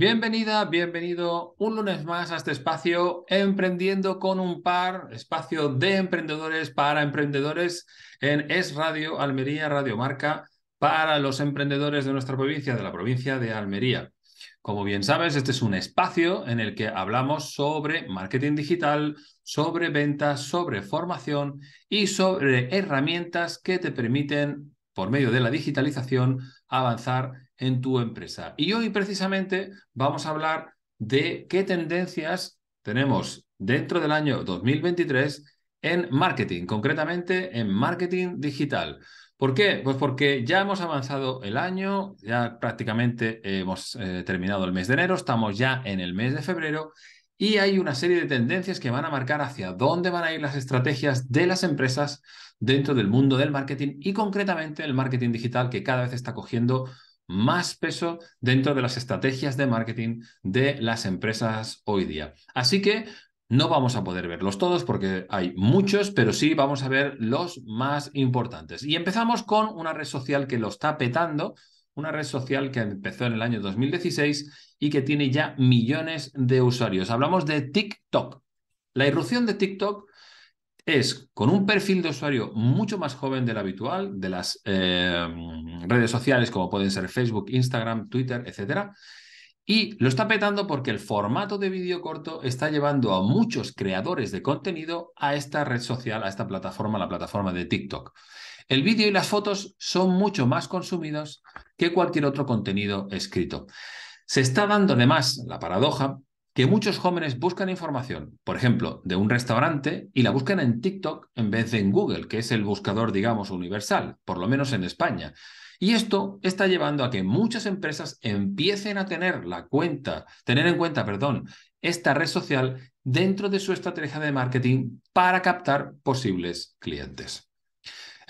Bienvenida, bienvenido un lunes más a este espacio Emprendiendo con un par, espacio de emprendedores para emprendedores en Es Radio Almería, Radio Marca, para los emprendedores de nuestra provincia, de la provincia de Almería. Como bien sabes, este es un espacio en el que hablamos sobre marketing digital, sobre ventas, sobre formación y sobre herramientas que te permiten, por medio de la digitalización, avanzar en tu empresa. Y hoy precisamente vamos a hablar de qué tendencias tenemos dentro del año 2023 en marketing, concretamente en marketing digital. ¿Por qué? Pues porque ya hemos avanzado el año, ya prácticamente hemos eh, terminado el mes de enero, estamos ya en el mes de febrero y hay una serie de tendencias que van a marcar hacia dónde van a ir las estrategias de las empresas dentro del mundo del marketing y concretamente el marketing digital que cada vez está cogiendo más peso dentro de las estrategias de marketing de las empresas hoy día. Así que no vamos a poder verlos todos porque hay muchos, pero sí vamos a ver los más importantes. Y empezamos con una red social que lo está petando, una red social que empezó en el año 2016 y que tiene ya millones de usuarios. Hablamos de TikTok. La irrupción de TikTok es con un perfil de usuario mucho más joven del habitual, de las eh, redes sociales como pueden ser Facebook, Instagram, Twitter, etc. Y lo está petando porque el formato de vídeo corto está llevando a muchos creadores de contenido a esta red social, a esta plataforma, la plataforma de TikTok. El vídeo y las fotos son mucho más consumidos que cualquier otro contenido escrito. Se está dando además la paradoja que muchos jóvenes buscan información, por ejemplo, de un restaurante y la buscan en TikTok en vez de en Google, que es el buscador, digamos, universal, por lo menos en España. Y esto está llevando a que muchas empresas empiecen a tener la cuenta, tener en cuenta, perdón, esta red social dentro de su estrategia de marketing para captar posibles clientes.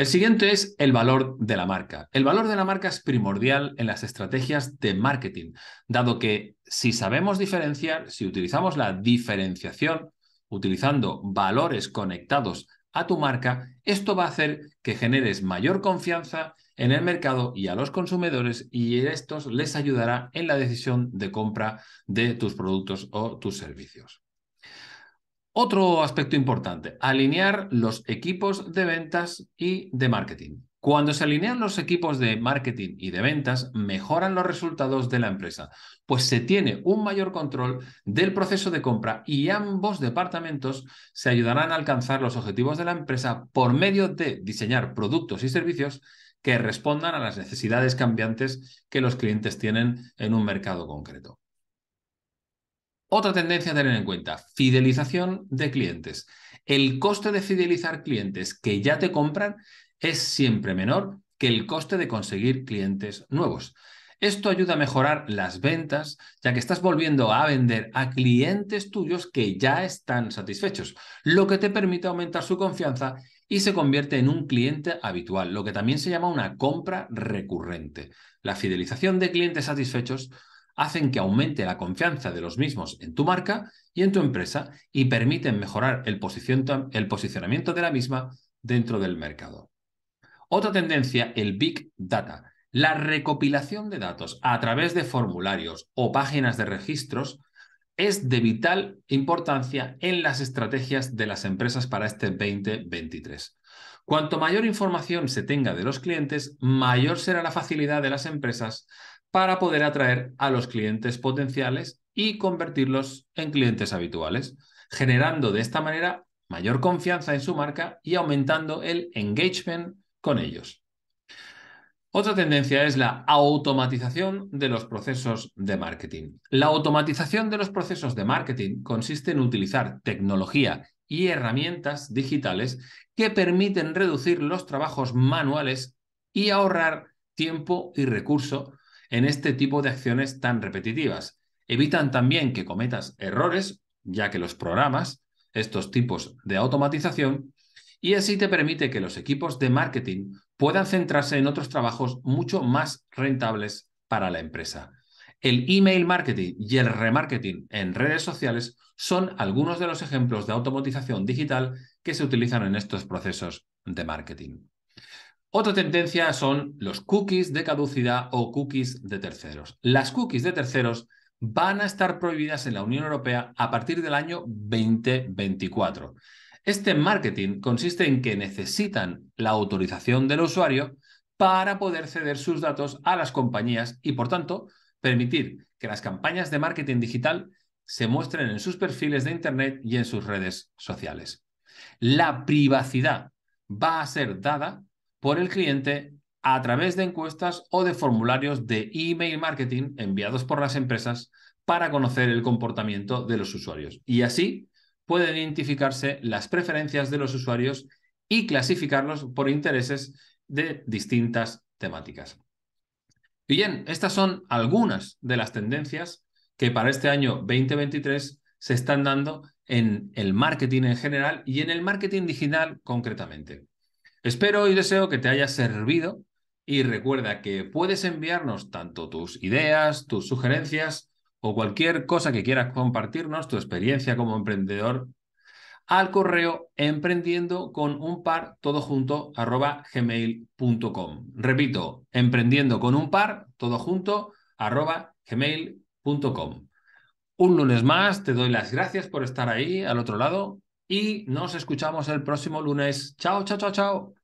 El siguiente es el valor de la marca. El valor de la marca es primordial en las estrategias de marketing, dado que si sabemos diferenciar, si utilizamos la diferenciación, utilizando valores conectados a tu marca, esto va a hacer que generes mayor confianza en el mercado y a los consumidores y estos les ayudará en la decisión de compra de tus productos o tus servicios. Otro aspecto importante, alinear los equipos de ventas y de marketing. Cuando se alinean los equipos de marketing y de ventas, mejoran los resultados de la empresa, pues se tiene un mayor control del proceso de compra y ambos departamentos se ayudarán a alcanzar los objetivos de la empresa por medio de diseñar productos y servicios que respondan a las necesidades cambiantes que los clientes tienen en un mercado concreto. Otra tendencia a tener en cuenta, fidelización de clientes. El coste de fidelizar clientes que ya te compran es siempre menor que el coste de conseguir clientes nuevos. Esto ayuda a mejorar las ventas, ya que estás volviendo a vender a clientes tuyos que ya están satisfechos, lo que te permite aumentar su confianza y se convierte en un cliente habitual, lo que también se llama una compra recurrente. La fidelización de clientes satisfechos hacen que aumente la confianza de los mismos en tu marca y en tu empresa y permiten mejorar el, posicionamiento de la misma dentro del mercado. Otra tendencia, el Big Data. La recopilación de datos a través de formularios o páginas de registros es de vital importancia en las estrategias de las empresas para este 2023. Cuanto mayor información se tenga de los clientes, mayor será la facilidad de las empresas para poder atraer a los clientes potenciales y convertirlos en clientes habituales, generando de esta manera mayor confianza en su marca y aumentando el engagement con ellos. Otra tendencia es la automatización de los procesos de marketing. La automatización de los procesos de marketing consiste en utilizar tecnología y herramientas digitales que permiten reducir los trabajos manuales y ahorrar tiempo y recurso en este tipo de acciones tan repetitivas. Evitan también que cometas errores, ya que los programas, estos tipos de automatización, y así te permite que los equipos de marketing puedan centrarse en otros trabajos mucho más rentables para la empresa. El email marketing y el remarketing en redes sociales son algunos de los ejemplos de automatización digital que se utilizan en estos procesos de marketing. Otra tendencia son los cookies de caducidad o cookies de terceros. Las cookies de terceros van a estar prohibidas en la Unión Europea a partir del año 2024. Este marketing consiste en que necesitan la autorización del usuario para poder ceder sus datos a las compañías y, por tanto, permitir que las campañas de marketing digital se muestren en sus perfiles de Internet y en sus redes sociales. La privacidad va a ser dada por el cliente a través de encuestas o de formularios de email marketing enviados por las empresas para conocer el comportamiento de los usuarios. Y así pueden identificarse las preferencias de los usuarios y clasificarlos por intereses de distintas temáticas. Y bien, estas son algunas de las tendencias que para este año 2023 se están dando en el marketing en general y en el marketing digital concretamente. Espero y deseo que te haya servido y recuerda que puedes enviarnos tanto tus ideas, tus sugerencias o cualquier cosa que quieras compartirnos, tu experiencia como emprendedor, al correo emprendiendo con un par todo junto arroba gmail.com. Repito, emprendiendo con un par todo junto arroba com. Un lunes más, te doy las gracias por estar ahí al otro lado y nos escuchamos el próximo lunes. Chao, chao, chao, chao.